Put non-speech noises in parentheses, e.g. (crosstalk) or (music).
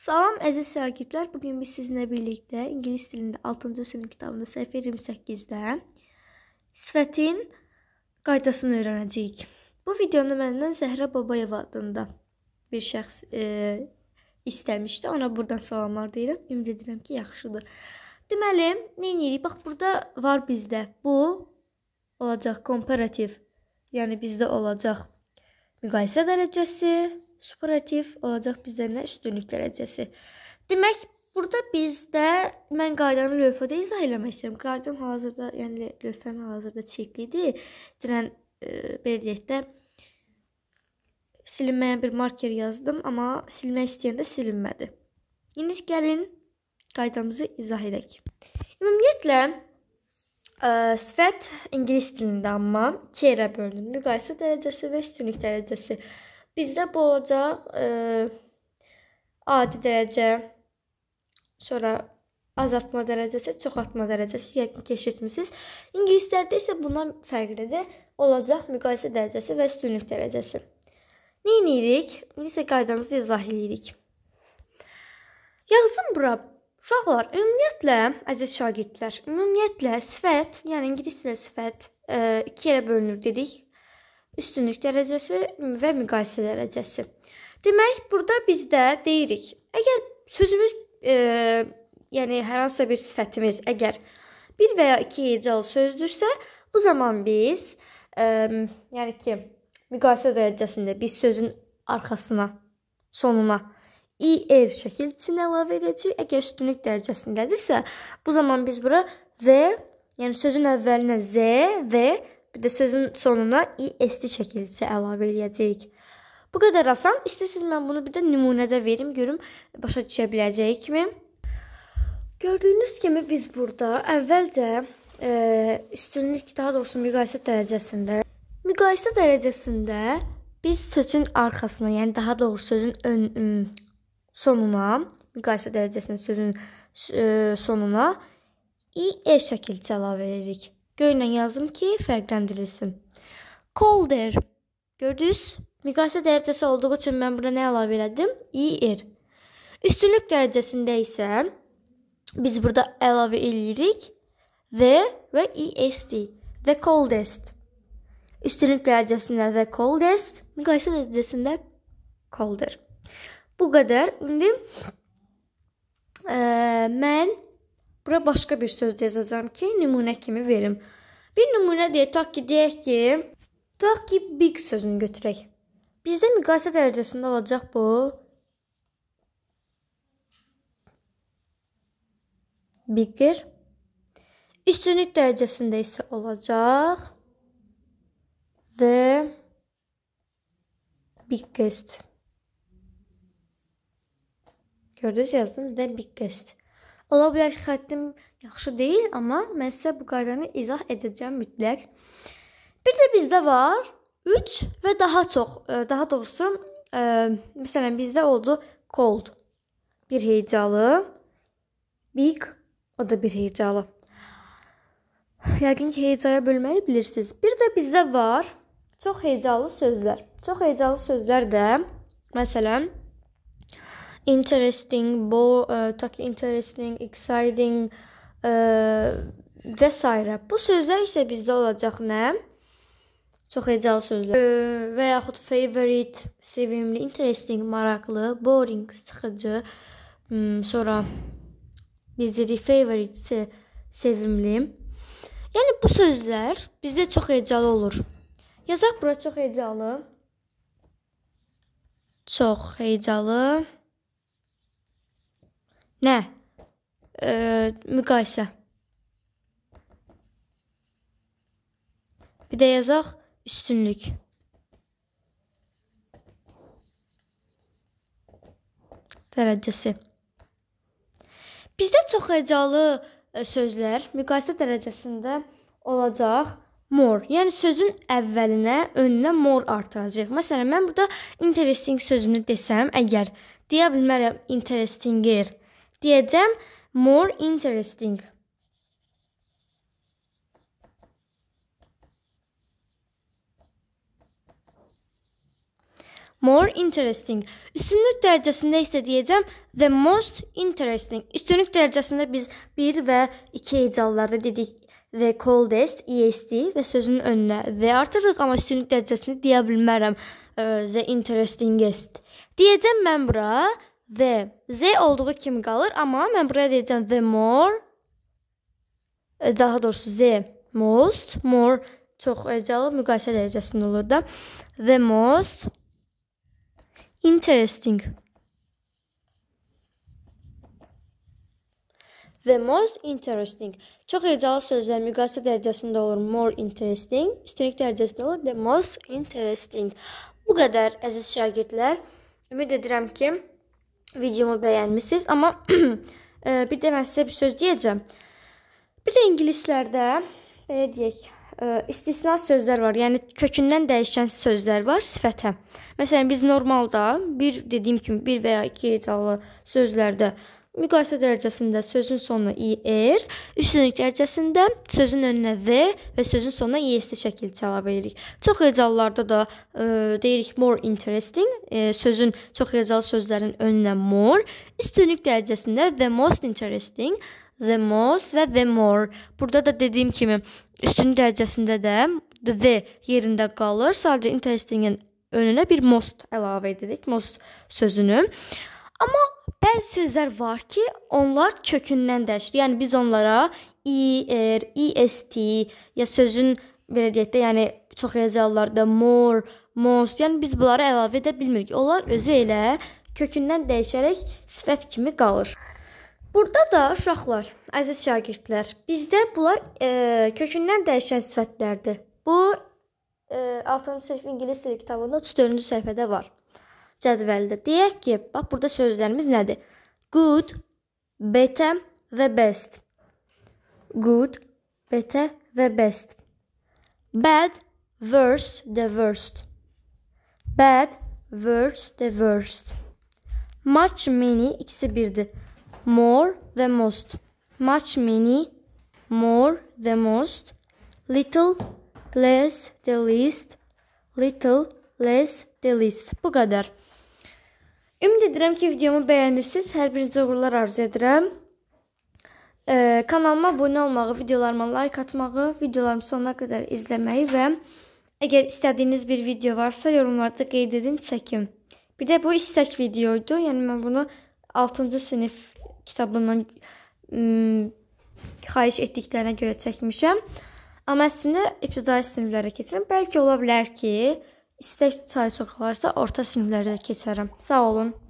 Salam əziz şagirdlər, bu gün biz sizinlə birlikdə ingilis dilində 6-cı sinif kitabında səhifə 28-də sifətin qaydasını öyrənəcəyik. Bu videonu məndən Zəhra Babayeva adında bir şəxs e, istəmişdi. Ona buradan salamlar deyirəm. Ümid edirəm ki, yaxşıdır. Deməli, nə edirik? Bax, burada var bizdə. Bu olacaq komparativ. Yəni bizdə olacaq müqayisə dərəcəsi, superativ olacaq bizlərlə üstünlük dərəcəsi. Demək, burada bizdə mən qaydanı lövhədə izah eləmək istəyirəm. Qaydan hal-hazırda, yəni lövhəm hal-hazırda çirklidir. Dünən e, belə deyək də silinməyə bir marker yazdım, amma silmək istəyəndə silinmədi. İndi gəlin qaydamızı izah edək. Ümumiyyətlə ə, e, sifət ingilis dilində amma iki yerə bölünür: müqayisə dərəcəsi və üstünlük dərəcəsi. Bizdə bu olacaq e, adi dərəcə, sonra azaltma dərəcəsi, çoxaltma dərəcəsi yəqin ki, eşitmisiniz. İngilislərdə isə bundan fərqlidir. Olacaq müqayisə dərəcəsi və üstünlük dərəcəsi. Nə edirik? İngiliscə qaydanızı izah edirik. Yazdım bura. Uşaqlar, ümumiyyətlə əziz şagirdlər, ümumiyyətlə sifət, yəni ingilis dilində sifət 2 e, yerə bölünür dedik üstünlük dərəcəsi və müqayisə dərəcəsi. Demək, burada biz də deyirik, əgər sözümüz, e, yəni hər hansısa bir sifətimiz əgər 1 və ya 2 hecalı sözdürsə, bu zaman biz, e, yəni ki, müqayisə dərəcəsində biz sözün arxasına, sonuna IR şəkil içinə əlavə edəcəyik. Əgər üstünlük dərəcəsindədirsə, bu zaman biz bura the, yəni sözün əvvəlinə z və Bir də sözün sonuna isti şəkilcə əlavə eləyəcəyik. Bu qədər asan. İstəsiz mən bunu bir də nümunədə verim, görüm başa düşə biləcəyikmi? Gördüyünüz kimi biz burada əvvəlcə ə, e, üstünlük, daha doğrusu müqayisə dərəcəsində müqayisə dərəcəsində biz sözün arxasına, yəni daha doğrusu sözün ön ə, sonuna, müqayisə dərəcəsində sözün ə, e, sonuna i e şəkilcə əlavə edirik. Göğüne yazdım ki fərqləndirilsin. Colder. Gördünüz? Müqayisə dərəcəsi olduğu için ben bura ne alabilirdim? elədim? Üstünlük dərəcəsində isə biz burada əlavə eləyirik the ve est. The coldest. Üstünlük dərəcəsində the coldest, müqayisə dərəcəsində colder. Bu kadar. Şimdi ə, mən Bura başqa bir söz də yazacağam ki, nümunə kimi verim. Bir nümunə deyək, tutaq ki, deyək ki, tutaq ki, big sözünü götürək. Bizdə müqayisə dərəcəsində olacaq bu. Bigger. Üstünlük dərəcəsində isə olacaq the biggest. Gördünüz yazdım the biggest. Ola bilər ki, xəttim yaxşı deyil, amma mən sizə bu qaydanı izah edəcəm mütləq. Bir də bizdə var 3 və daha çox, e, daha doğrusu, ə, e, məsələn bizdə oldu cold. Bir hecalı, big, o da bir hecalı. Yəqin ki, hecaya bölməyi bilirsiniz. Bir də bizdə var çox hecalı sözlər. Çox hecalı sözlər də məsələn interesting, bo e, tak interesting, exciting ə, və s. Bu sözlər isə bizdə olacaq nə? Çox hecalı sözlər. Ə, e, və yaxud favorite, sevimli, interesting, maraqlı, boring, sıxıcı. M hmm, sonra biz dedik favorite, sevimli. Yəni bu sözlər bizdə çox hecalı olur. Yazaq bura çox hecalı. Çox hecalı. Nə? E, müqayisə. Bir də yazaq üstünlük. Dərəcəsi. Bizdə çox hecalı sözlər müqayisə dərəcəsində olacaq more. Yəni sözün əvvəlinə, önünə more artıracağıq. Məsələn, mən burada interesting sözünü desəm, əgər deyə bilmərəm interestinger deyəcəm more interesting. more interesting. Üstünlük dərəcəsində isə deyəcəm the most interesting. Üstünlük dərəcəsində biz 1 və 2 hecalarda dedik the coldest, est və sözün önünə the artırırıq, amma üstünlük dərəcəsini deyə bilmərəm e, the interestingest. Deyəcəm mən bura the. Z olduğu kimi qalır, amma mən bura deyəcəm the more e, daha doğrusu the most, more çox e, əcalı müqayisə dərəcəsində olur da. The most interesting. The most interesting. Çox hecalı sözlər müqayisə dərəcəsində olur. More interesting, üstünlük dərəcəsində olur. The most interesting. Bu qədər əziz şagirdlər. Ümid edirəm ki, videomu bəyənmisiniz. Amma (clears throat) e, bir də mən sizə bir söz deyəcəm. Bir də ingilislərdə belə deyək, e, istisna sözlər var. Yəni kökündən dəyişən sözlər var sifətə. Məsələn biz normalda bir dediyim kimi bir və ya iki hecalı sözlərdə Müqayisə dərəcəsində sözün sonu -er, üstünlük dərəcəsində sözün önünə -the və sözün sonuna -est şəkil əlavə edirik. Çox hecalılarda da e, deyirik more interesting, e, sözün çox hecalı sözlərin önünə more, üstünlük dərəcəsində the most interesting, the most və the more. Burada da dediyim kimi üstünlük dərəcəsində də the yerində qalır. Sadəcə interesting-in önünə bir most əlavə edirik, most sözünü. Amma Bəzi sözlər var ki, onlar kökündən dəyişir. Yəni biz onlara ir, est ya sözün belə deyək də, yəni çox yazarlarda more, most, yəni biz bunları əlavə edə bilmirik. Onlar özü elə kökündən dəyişərək sifət kimi qalır. Burada da uşaqlar, əziz şagirdlər, bizdə bunlar e, kökündən dəyişən sifətlərdir. Bu e, 6-cı sinif ingilis dili kitabında 34-cü səhifədə var. cədvəldə. Deyək ki, bax burada sözlərimiz nədir? Good, better, the best. Good, better, the best. Bad, worse, the worst. Bad, worse, the worst. Much, many ikisi birdir. More, the most. Much, many, more, the most. Little, less, the least. Little, less, the least. Bu kadar. Ümid edirəm ki, videomu bəyənirsiniz. Hər birinizə uğurlar arzu edirəm. Ee, kanalıma abunə olmağı, videolarıma like atmağı, videolarımı sonuna qədər izləməyi və əgər istədiyiniz bir video varsa yorumlarda qeyd edin, çəkim. Bir də bu istək videoydu. Yəni mən bunu 6-cı sinif kitabından xahiş etdiklərinə görə çəkmişəm. Amma əslində ibtidai siniflərə keçirəm. Bəlkə ola bilər ki, İstək çay çoxalarsa orta siniflərdə keçərəm. Sağ olun.